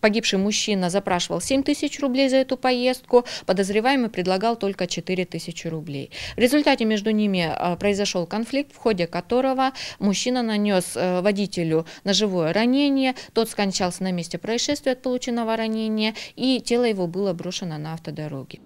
Погибший мужчина запрашивал 7 тысяч рублей за эту поездку, подозреваемый предлагал только 4 тысячи рублей. В результате между ними э, произошел конфликт, в ходе которого мужчина нанес э, водителю ножевое ранение, тот скончался на месте происшествия от полученного ранения, и тело его было брошено на автодороге.